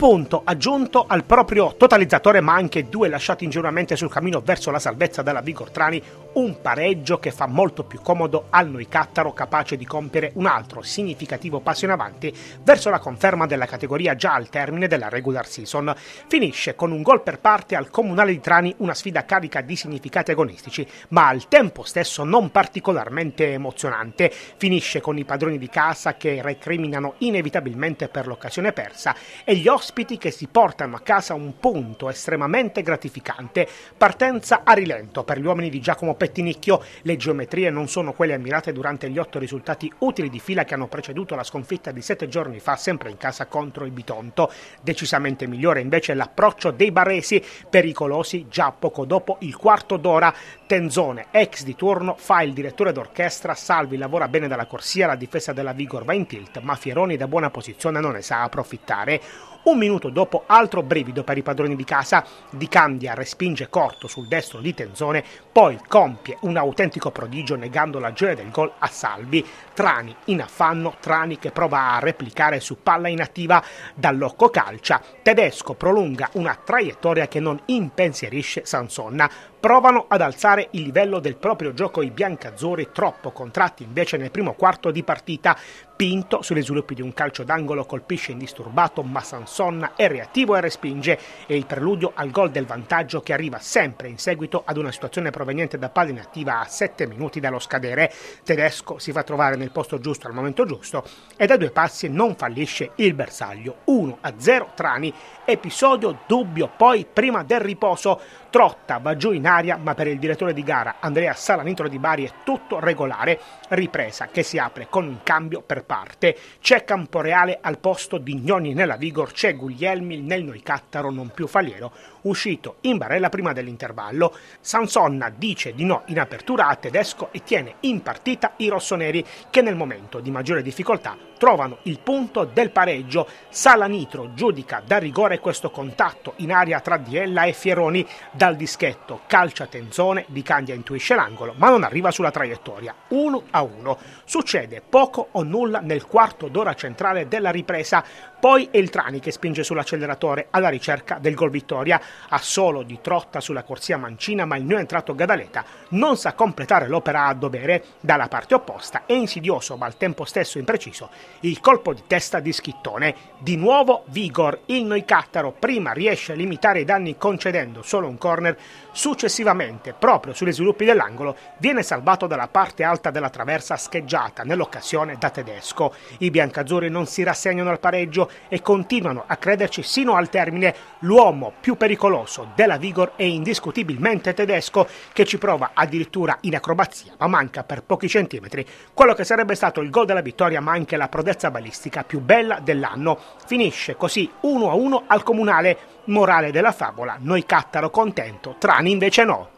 punto aggiunto al proprio totalizzatore, ma anche due lasciati ingenuamente sul cammino verso la salvezza dalla Vigortrani, un pareggio che fa molto più comodo al noi Cattaro, capace di compiere un altro significativo passo in avanti verso la conferma della categoria già al termine della regular season. Finisce con un gol per parte al Comunale di Trani una sfida carica di significati agonistici, ma al tempo stesso non particolarmente emozionante. Finisce con i padroni di casa che recriminano inevitabilmente per l'occasione persa e gli ospiti ospiti che si portano a casa un punto estremamente gratificante, partenza a rilento per gli uomini di Giacomo Pettinicchio, le geometrie non sono quelle ammirate durante gli otto risultati utili di fila che hanno preceduto la sconfitta di sette giorni fa sempre in casa contro il Bitonto, decisamente migliore invece l'approccio dei baresi, pericolosi già poco dopo il quarto d'ora, Tenzone, ex di turno, fa il direttore d'orchestra, Salvi lavora bene dalla corsia, la difesa della Vigor va in tilt, ma Fieroni da buona posizione non ne sa approfittare. Un minuto dopo, altro brivido per i padroni di casa. Di Candia respinge corto sul destro di Tenzone, poi compie un autentico prodigio negando la gioia del gol a Salvi. Trani in affanno, Trani che prova a replicare su palla inattiva dall'occo calcia. Tedesco prolunga una traiettoria che non impensierisce Sansonna. Provano ad alzare alzare il livello del proprio gioco i biancazzori troppo contratti invece nel primo quarto di partita. Pinto sugli sviluppi di un calcio d'angolo colpisce indisturbato, ma Sansonna è reattivo e respinge. E il preludio al gol del vantaggio che arriva sempre in seguito ad una situazione proveniente da palla inattiva a 7 minuti dallo scadere. Tedesco si fa trovare nel posto giusto al momento giusto e da due passi non fallisce il bersaglio. 1-0 Trani, episodio dubbio poi prima del riposo. Trotta va giù in aria, ma per il direttore di gara Andrea Salanitro di Bari è tutto regolare. Ripresa che si apre con un cambio per parte. C'è Camporeale al posto di Gnoni nella Vigor, c'è Guglielmi nel Noicattaro, non più Faliero uscito in barella prima dell'intervallo. Sansonna dice di no in apertura a Tedesco e tiene in partita i rossoneri che nel momento di maggiore difficoltà trovano il punto del pareggio. Salanitro giudica da rigore questo contatto in aria tra Diella e Fieroni dal dischetto calcia Tenzone, Di Candia intuisce l'angolo ma non arriva sulla traiettoria. 1 a 1. Succede poco o nulla nel quarto d'ora centrale della ripresa poi Eltrani che spinge sull'acceleratore alla ricerca del gol vittoria. Ha solo di trotta sulla corsia mancina, ma il new entrato Gadaleta non sa completare l'opera a dovere dalla parte opposta. È insidioso, ma al tempo stesso impreciso, il colpo di testa di Schittone. Di nuovo Vigor, il Noicattaro prima riesce a limitare i danni concedendo solo un corner, successivamente, proprio sugli sviluppi dell'angolo, viene salvato dalla parte alta della traversa scheggiata nell'occasione da tedesco. I biancazzurri non si rassegnano al pareggio, e continuano a crederci sino al termine l'uomo più pericoloso della Vigor è indiscutibilmente tedesco che ci prova addirittura in acrobazia ma manca per pochi centimetri quello che sarebbe stato il gol della vittoria ma anche la prodezza balistica più bella dell'anno. Finisce così 1-1 al comunale, morale della favola, noi Cattaro contento, Trani invece no.